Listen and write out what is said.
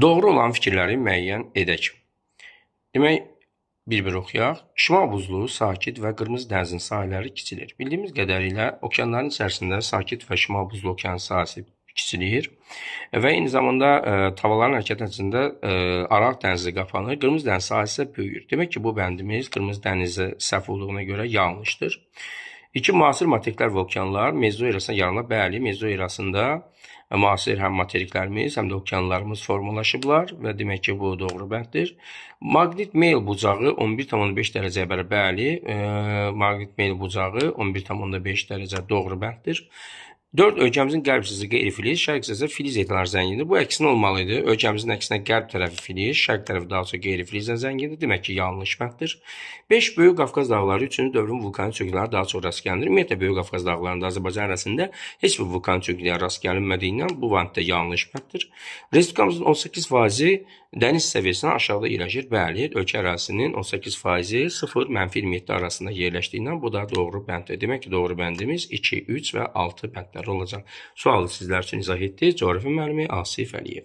Doğru olan fikirləri müəyyən edək. Demək, bir-bir oxuyaq. Şimal buzluğu sakit və qırmızı dənizin sahilləri kiçilir. Bildiyimiz qədərilə okeanların içərisində sakit və şimal buzlu okean sahəsi kiçilir və eyni zamanda ə, e, tavaların hərəkət nəticəsində e, Araq dənizi qapanır, Qırmızı dəniz sahəsi isə böyüyür. Demək ki, bu bəndimiz Qırmızı dənizi səhv olduğuna görə yanlışdır. İki müasir materiklər və okeanlar Mezo erasına yaranıb. Bəli, Mezo erasında e, müasir həm materiklərimiz, həm də okeanlarımız formalaşıblar və demək ki, bu doğru bənddir. Maqnit meyl bucağı 11.5 dərəcəyə bərabər, bəli, e, maqnit meyl bucağı 11.5 dərəcə doğru bənddir. 4. Ölkəmizin qərb hissəsi qeyri-filiz, şərq hissəsi filiz etilar zəngindir. Bu əksinə olmalı idi. Ölkəmizin əksinə qərb tərəfi filiz, şərq tərəfi daha çox qeyri-filizlə zəngindir. Demək ki, yanlış fərqdir. 5. Böyük Qafqaz dağları üçün dövrün vulkan çökükləri daha çox rast gəlinir. Ümumiyyətlə Böyük Qafqaz dağlarında Azərbaycan ərazisində heç bir vulkan çöküklərinə rast gəlinmədiyindən bu variantda yanlış fərqdir. Respublikamızın 18 faizi dəniz səviyyəsindən aşağıda yerləşir. Bəli, ölkə ərazisinin 18 faizi 0-27 arasında yerləşdiyindən bu da doğru bənddir. Demək ki, doğru bəndimiz 2, 3 və 6 bəndlər olacaq. Sualı sizlər üçün izah etdi coğrafiya müəllimi Asif Əliyev.